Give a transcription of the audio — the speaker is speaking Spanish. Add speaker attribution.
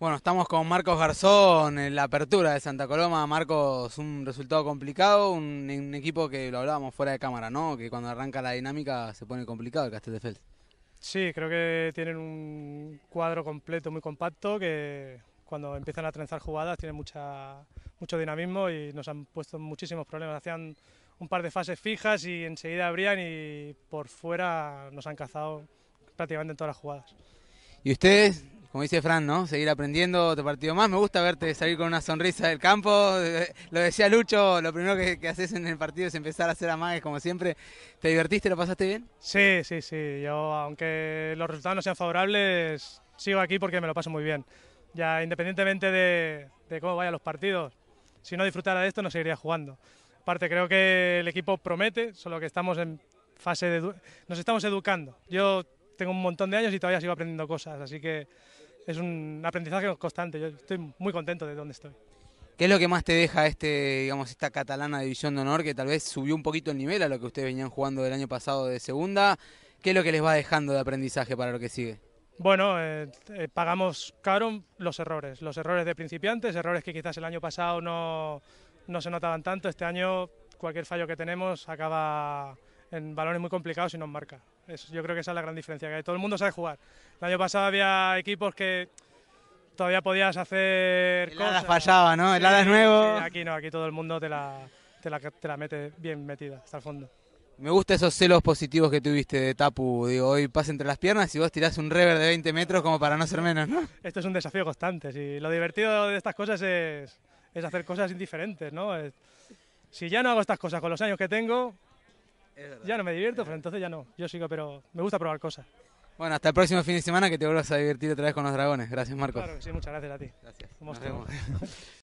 Speaker 1: Bueno, estamos con Marcos Garzón en la apertura de Santa Coloma. Marcos, un resultado complicado, un, equipo que lo hablábamos fuera de cámara, ¿no? Que cuando arranca la dinámica se pone complicado el castel de Fels.
Speaker 2: Sí, creo que tienen un cuadro completo, muy compacto, que cuando empiezan a trenzar jugadas tienen mucha, mucho dinamismo y nos han puesto muchísimos problemas. Hacían un par de fases fijas y enseguida abrían y por fuera nos han cazado prácticamente en todas las jugadas.
Speaker 1: ¿Y ustedes como dice Fran, ¿no? Seguir aprendiendo otro partido más. Me gusta verte salir con una sonrisa del campo. Lo decía Lucho, lo primero que, haces en el partido es empezar a hacer amagues como siempre. ¿Te divertiste? ¿Lo pasaste bien?
Speaker 2: Sí, sí, sí. Yo, aunque los resultados no sean favorables, sigo aquí porque me lo paso muy bien. Ya independientemente de, de cómo vayan los partidos, si no disfrutara de esto no seguiría jugando. Aparte, creo que el equipo promete, solo que estamos en fase de... Nos estamos educando. Yo tengo un montón de años y todavía sigo aprendiendo cosas, así que es un aprendizaje constante. Yo estoy muy contento de donde estoy.
Speaker 1: ¿Qué es lo que más te deja este, digamos, esta catalana división de honor que tal vez subió un poquito el nivel a lo que ustedes venían jugando del año pasado de segunda? ¿Qué es lo que les va dejando de aprendizaje para lo que sigue?
Speaker 2: Bueno, eh, eh, pagamos caro los errores, los errores de principiantes, errores que quizás el año pasado no, no se notaban tanto. Este año cualquier fallo que tenemos acaba en balones muy complicados y nos marca. Eso, yo creo que esa es la gran diferencia, que todo el mundo sabe jugar. El año pasado había equipos que todavía podías hacer el cosas. pasaba, ¿no? El ala es nuevo. Aquí no, aquí todo el mundo te la, te la, te la mete bien metida hasta el fondo.
Speaker 1: Me gusta esos celos positivos que tuviste de Tapu. Digo, hoy pasa entre las piernas y vos tirás un rever de 20 metros como para no ser menos, ¿no?
Speaker 2: Esto es un desafío constante. ...y Lo divertido de estas cosas es, es hacer cosas indiferentes, ¿no? si ya no hago estas cosas con los años que tengo, ya no me divierto, pero entonces ya no. Yo sigo, pero me gusta probar cosas. Bueno, hasta el próximo
Speaker 1: fin de semana que te vuelvas a divertir otra vez con los dragones. Gracias, Marcos. Claro sí,
Speaker 2: muchas gracias a ti. Gracias.